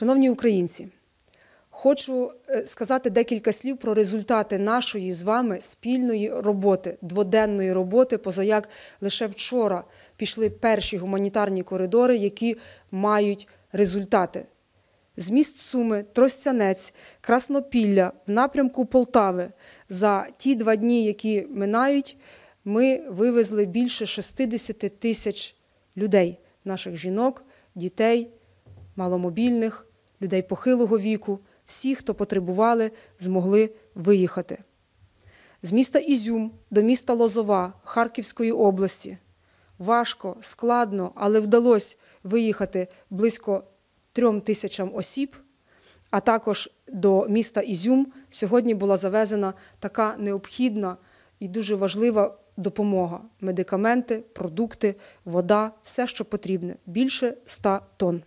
Шановні українці, хочу е, сказати декілька слів про результати нашої з вами спільної роботи, дводенної роботи, позаяк лише вчора пішли перші гуманітарні коридори, які мають результати. Зміст Суми, Тростянець, Краснопілля в напрямку Полтави за ті два дні, які минають, ми вивезли більше 60 тисяч людей, наших жінок, дітей, маломобільних, людей похилого віку, всі, хто потребували, змогли виїхати. З міста Ізюм до міста Лозова Харківської області важко, складно, але вдалося виїхати близько трьом тисячам осіб, а також до міста Ізюм сьогодні була завезена така необхідна і дуже важлива допомога: медикаменти, продукти, вода, все, що потрібне більше 100 тонн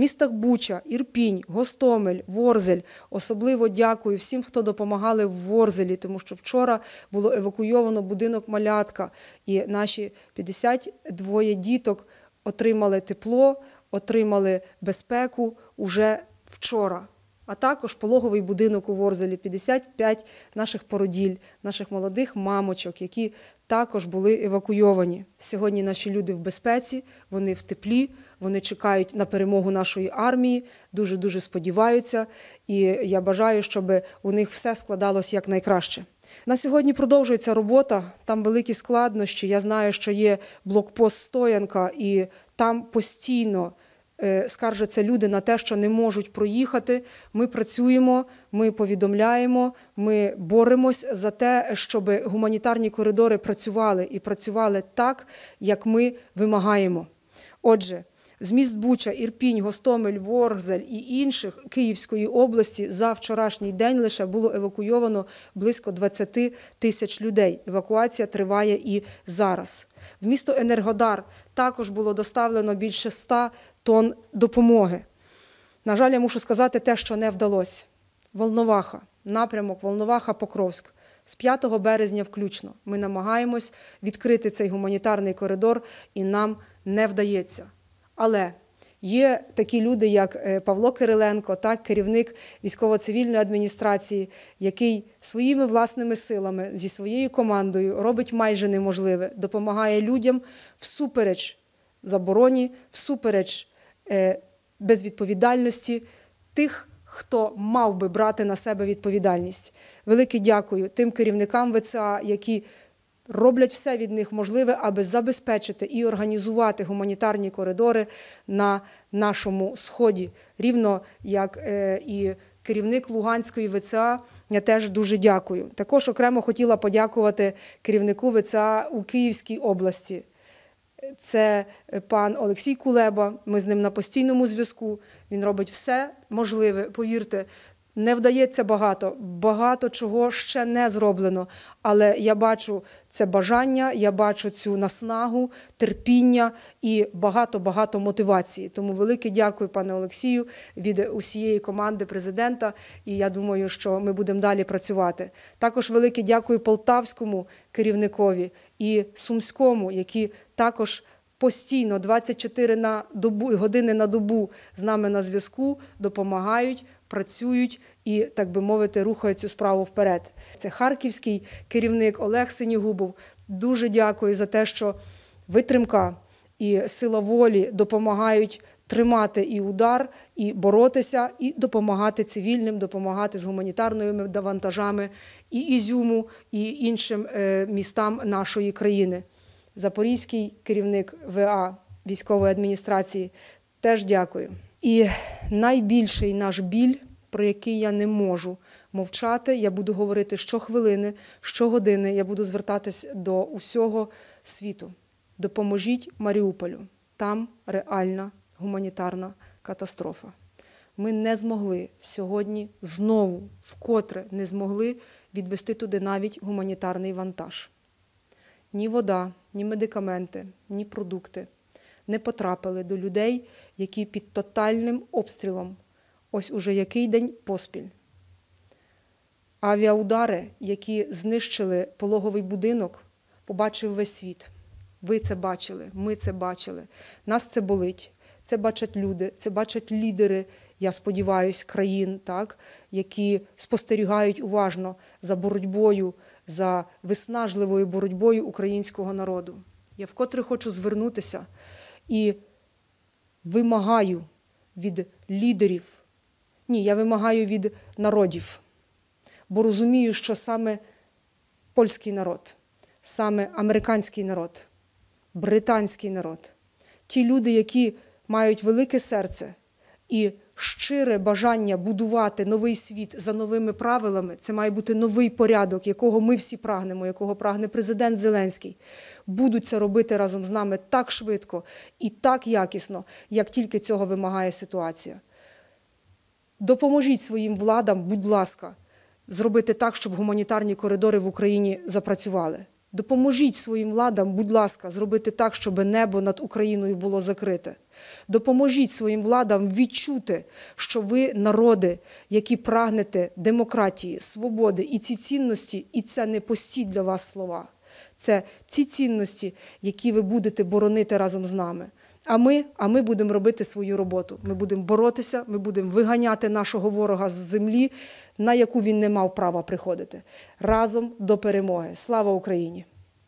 містах Буча, Ірпінь, Гостомель, Ворзель. Особливо дякую всім, хто допомагали в Ворзелі, тому що вчора було евакуйовано будинок малятка, і наші 52 діток отримали тепло, отримали безпеку уже вчора а також пологовий будинок у Ворзелі, 55 наших породіль, наших молодих мамочок, які також були евакуйовані. Сьогодні наші люди в безпеці, вони в теплі, вони чекають на перемогу нашої армії, дуже дуже сподіваються. І я бажаю, щоб у них все складалось якнайкраще. На сьогодні продовжується робота. Там великі складнощі. Я знаю, що є блокпост Стоянка, і там постійно Е, скаржаться люди на те, що не можуть проїхати. Ми працюємо, ми повідомляємо, ми боремось за те, щоб гуманітарні коридори працювали і працювали так, як ми вимагаємо. Отже, з міст Буча, Ірпінь, Гостомель, Ворзель і інших Київської області за вчорашній день лише було евакуйовано близько 20 тисяч людей. Евакуація триває і зараз. В місто Енергодар також було доставлено більше 100 тонн допомоги. На жаль, я мушу сказати те, що не вдалося. Волноваха, напрямок Волноваха-Покровськ. З 5 березня включно ми намагаємось відкрити цей гуманітарний коридор, і нам не вдається. Але є такі люди, як е, Павло Кириленко, так, керівник військово-цивільної адміністрації, який своїми власними силами зі своєю командою робить майже неможливе, допомагає людям всупереч забороні, всупереч е, безвідповідальності тих. Хто мав би брати на себе відповідальність? Велике дякую тим керівникам ВЦА, які роблять все від них можливе, аби забезпечити і організувати гуманітарні коридори на нашому сході, рівно як е, і керівник Луганської ВЦА. Я теж дуже дякую. Також окремо хотіла подякувати керівнику ВЦА у Київській області. Це пан Олексій Кулеба. Ми з ним на постійному зв'язку. Він робить все можливе. Повірте, не вдається багато, багато чого ще не зроблено. Але я бачу це бажання, я бачу цю наснагу, терпіння і багато-багато мотивації. Тому велике дякую, пане Олексію, від усієї команди президента. І я думаю, що ми будемо далі працювати. Також велике дякую полтавському керівникові і сумському, які також. Постійно 24 на добу години на добу з нами на зв'язку допомагають, працюють і, так би мовити, рухають цю справу вперед. Це харківський керівник Олег Синігубов. Дуже дякую за те, що витримка і сила волі допомагають. Тримати і удар, і боротися, і допомагати цивільним, допомагати з гуманітарними довантажами і Ізюму, і іншим е, містам нашої країни. Запорізький керівник ВА військової адміністрації теж дякую. І найбільший наш біль, про який я не можу мовчати, я буду говорити щохвилини, щогодини, я буду звертатись до усього світу. Допоможіть Маріуполю. Там реальна гуманітарна катастрофа. Ми не змогли сьогодні знову, вкотре не змогли відвести туди навіть гуманітарний вантаж. Ні вода, ні медикаменти, ні продукти не потрапили до людей, які під тотальним обстрілом, ось уже який день поспіль. Авіаудари, які знищили пологовий будинок, побачив весь світ. Ви це бачили, ми це бачили. Нас це болить. Це бачать люди, це бачать лідери, я сподіваюся, країн, так, які спостерігають уважно за боротьбою, за виснажливою боротьбою українського народу. Я вкотре хочу звернутися і вимагаю від лідерів. Ні, я вимагаю від народів, бо розумію, що саме польський народ, саме американський народ, британський народ, ті люди, які мають велике серце, і щире бажання будувати новий світ за новими правилами. Це має бути новий порядок, якого ми всі прагнемо, якого прагне президент Зеленський. Будуть це робити разом з нами так швидко і так якісно, як тільки цього вимагає ситуація. Допоможіть своїм владам, будь ласка, зробити так, щоб гуманітарні коридори в Україні запрацювали. Допоможіть своїм владам, будь ласка, зробити так, щоб небо над Україною було закрите. Допоможіть своїм владам відчути, що ви народи, які прагнете демократії, свободи і ці цінності, і це не пості для вас слова. Це ці цінності, які ви будете боронити разом з нами. А ми а ми будемо робити свою роботу. Ми будемо боротися, ми будемо виганяти нашого ворога з землі, на яку він не мав права приходити разом до перемоги. Слава Україні!